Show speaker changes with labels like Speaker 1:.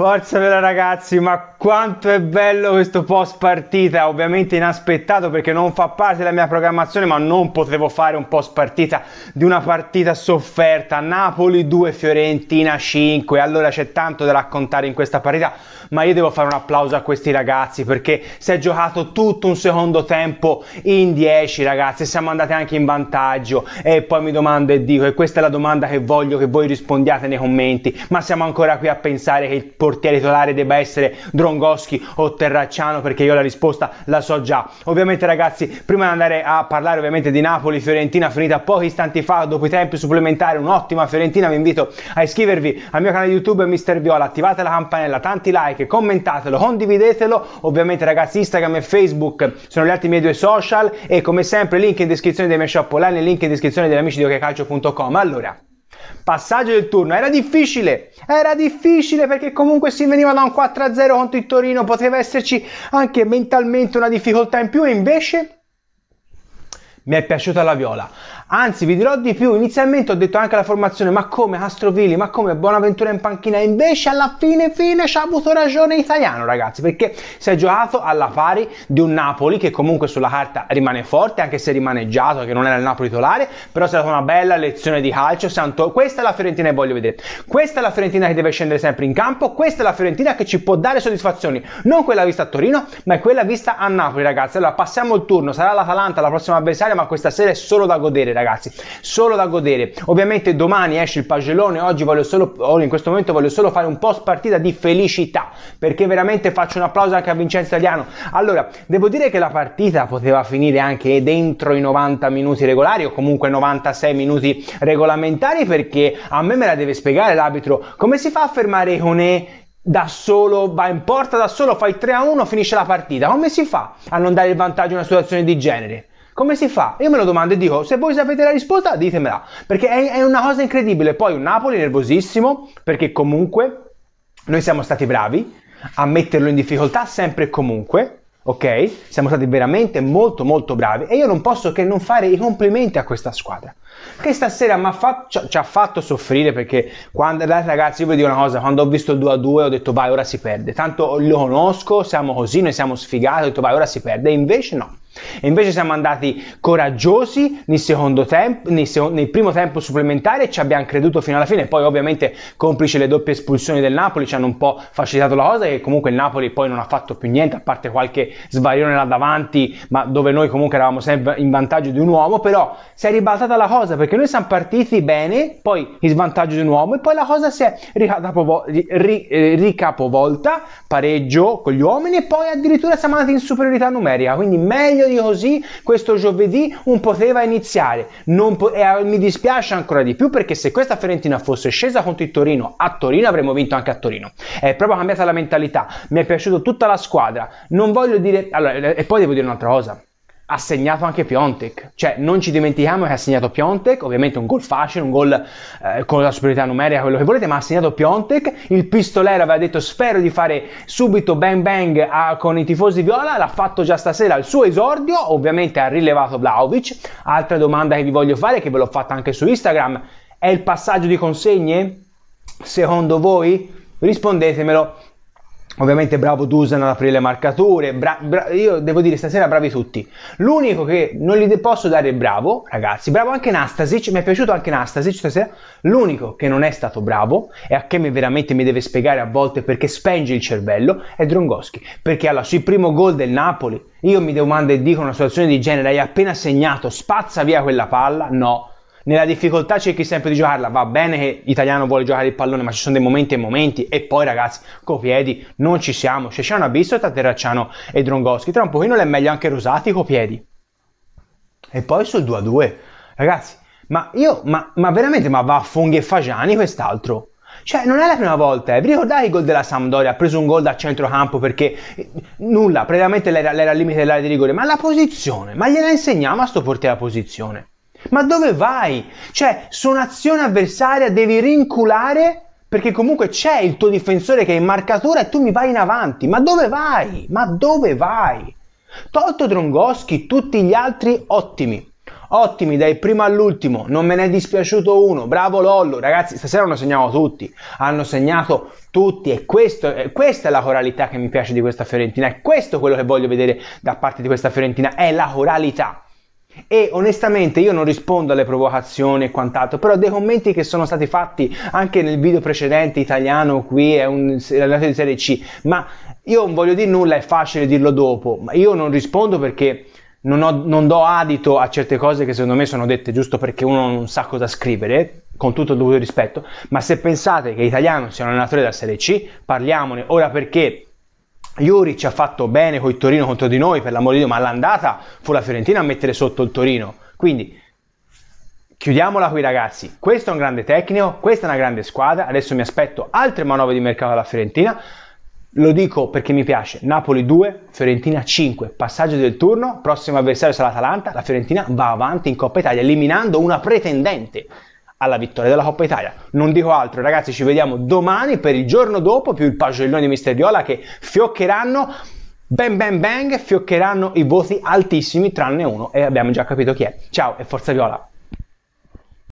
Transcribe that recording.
Speaker 1: Forza Vela ragazzi, ma quanto è bello questo post partita, ovviamente inaspettato perché non fa parte della mia programmazione, ma non potevo fare un post partita di una partita sofferta, Napoli 2 Fiorentina 5. Allora c'è tanto da raccontare in questa partita, ma io devo fare un applauso a questi ragazzi perché si è giocato tutto un secondo tempo in 10, ragazzi, siamo andati anche in vantaggio e poi mi domando e dico e questa è la domanda che voglio che voi rispondiate nei commenti, ma siamo ancora qui a pensare che il portiere titolare debba essere Drongoski o Terracciano perché io la risposta la so già. Ovviamente ragazzi, prima di andare a parlare ovviamente di Napoli, Fiorentina finita pochi istanti fa, dopo i tempi supplementari, un'ottima Fiorentina, vi invito a iscrivervi al mio canale YouTube Mister Viola, attivate la campanella, tanti like, commentatelo, condividetelo, ovviamente ragazzi Instagram e Facebook sono gli altri miei due social e come sempre link in descrizione dei miei shop online link in descrizione degli amici di OkCalcio.com. Allora, passaggio del turno era difficile, era difficile perché comunque si veniva da un 4-0 contro il Torino, poteva esserci anche mentalmente una difficoltà in più e invece mi è piaciuta la viola. Anzi, vi dirò di più, inizialmente ho detto anche alla formazione, ma come Castrovilli, ma come Buonaventura in panchina, invece alla fine fine ci ha avuto ragione italiano, ragazzi, perché si è giocato alla pari di un Napoli che comunque sulla carta rimane forte, anche se rimaneggiato, che non era il Napoli titolare, però è stata una bella lezione di calcio, santo, questa è la Fiorentina che voglio vedere. Questa è la Fiorentina che deve scendere sempre in campo, questa è la Fiorentina che ci può dare soddisfazioni, non quella vista a Torino, ma quella vista a Napoli, ragazzi. Allora, passiamo il turno, sarà l'Atalanta la prossima avversaria Italia, ma questa sera è solo da godere, ragazzi. Solo da godere. Ovviamente domani esce il pagellone, oggi voglio solo, in questo momento voglio solo fare un post partita di felicità, perché veramente faccio un applauso anche a Vincenzo Italiano. Allora, devo dire che la partita poteva finire anche dentro i 90 minuti regolari o comunque 96 minuti regolamentari, perché a me me la deve spiegare l'arbitro come si fa a fermare con E? da solo, va in porta da solo, fai 3 a 1, finisce la partita. Come si fa a non dare il vantaggio in una situazione di genere? Come si fa? Io me lo domando e dico, se voi sapete la risposta, ditemela, perché è, è una cosa incredibile. Poi un Napoli nervosissimo, perché comunque noi siamo stati bravi a metterlo in difficoltà sempre e comunque, ok? Siamo stati veramente molto molto bravi e io non posso che non fare i complimenti a questa squadra che stasera ci, ha fatto soffrire perché quando, ragazzi io vi dico una cosa quando ho visto il 2 a 2 ho detto vai ora si perde tanto lo conosco siamo così noi siamo sfigati ho detto vai ora si perde e invece no e invece siamo andati coraggiosi nel, tempo, nel, secondo, nel primo tempo supplementare e ci abbiamo creduto fino alla fine. Poi, ovviamente, complice le doppie espulsioni del Napoli ci hanno un po' facilitato la cosa. Che comunque il Napoli poi non ha fatto più niente, a parte qualche svarione là davanti, ma dove noi comunque eravamo sempre in vantaggio di un uomo. Però si è ribaltata la cosa cosa, perché noi siamo partiti bene, poi in svantaggio di un uomo, e poi la cosa si è eh, ricapovolta, pareggio con gli uomini, e poi addirittura siamo andati in superiorità numerica. Quindi meglio di così questo giovedì un poteva iniziare. Po- e eh, mi dispiace ancora di più perché se questa Fiorentina fosse scesa contro il Torino a Torino avremmo vinto anche a Torino. È proprio cambiata la mentalità, mi è piaciuta tutta la squadra. Non voglio dire... Allora, eh, e poi devo dire un'altra cosa ha segnato anche Piontek, cioè non ci dimentichiamo che ha segnato Piontek, ovviamente un gol facile, un gol eh, con la superiorità numerica, quello che volete, ma ha segnato Piontek, il pistolero aveva detto spero di fare subito bang bang a, con i tifosi viola, l'ha fatto già stasera al suo esordio, ovviamente ha rilevato Vlaovic, altra domanda che vi voglio fare, che ve l'ho fatta anche su Instagram, è il passaggio di consegne? Secondo voi? Rispondetemelo Ovviamente bravo Dusan ad aprire le marcature, bra- bra- io devo dire stasera bravi tutti. L'unico che non gli posso dare bravo, ragazzi, bravo anche Nastasic, mi è piaciuto anche Nastasic stasera, l'unico che non è stato bravo e a che mi veramente mi deve spiegare a volte perché spenge il cervello è Drongoschi, perché alla sui primo gol del Napoli io mi domando e dico una situazione di genere, hai appena segnato, spazza via quella palla? No, nella difficoltà cerchi sempre di giocarla. Va bene che l'italiano vuole giocare il pallone, ma ci sono dei momenti e momenti. E poi, ragazzi, copiedi, non ci siamo. Cioè, c'è un abisso tra Terracciano e Drongoschi. Tra un pochino è meglio anche Rosati, copiedi. E poi sul 2-2, a ragazzi, ma io, ma, ma, veramente, ma va a funghi e fagiani quest'altro? Cioè, non è la prima volta, eh. vi ricordate il gol della Sampdoria? Ha preso un gol da centrocampo perché eh, nulla, praticamente l'era, l'era al limite dell'area di rigore, ma la posizione, ma gliela insegniamo a sto portiere la posizione. Ma dove vai? Cioè, su un'azione avversaria devi rinculare perché comunque c'è il tuo difensore che è in marcatura e tu mi vai in avanti. Ma dove vai? Ma dove vai? Tolto Drongoschi, tutti gli altri ottimi. Ottimi dai primo all'ultimo, non me ne è dispiaciuto uno. Bravo Lollo, ragazzi, stasera hanno segnato tutti. Hanno segnato tutti e questo, questa è la coralità che mi piace di questa Fiorentina. E questo quello che voglio vedere da parte di questa Fiorentina, è la coralità e onestamente io non rispondo alle provocazioni e quant'altro, però dei commenti che sono stati fatti anche nel video precedente italiano, qui è un allenatore di Serie C, ma io non voglio dire nulla, è facile dirlo dopo, ma io non rispondo perché non, ho, non do adito a certe cose che secondo me sono dette giusto perché uno non sa cosa scrivere, con tutto il dovuto rispetto, ma se pensate che italiano sia un allenatore della Serie C, parliamone ora perché ci ha fatto bene con il Torino contro di noi, per l'amor di Dio, ma l'andata fu la Fiorentina a mettere sotto il Torino. Quindi chiudiamola qui ragazzi, questo è un grande tecnico, questa è una grande squadra, adesso mi aspetto altre manovre di mercato alla Fiorentina, lo dico perché mi piace, Napoli 2, Fiorentina 5, passaggio del turno, prossimo avversario sarà l'Atalanta, la Fiorentina va avanti in Coppa Italia eliminando una pretendente alla vittoria della Coppa Italia. Non dico altro, ragazzi, ci vediamo domani per il giorno dopo più il pagellone di Misteriola che fioccheranno bang bang bang fioccheranno i voti altissimi tranne uno e abbiamo già capito chi è. Ciao e forza Viola.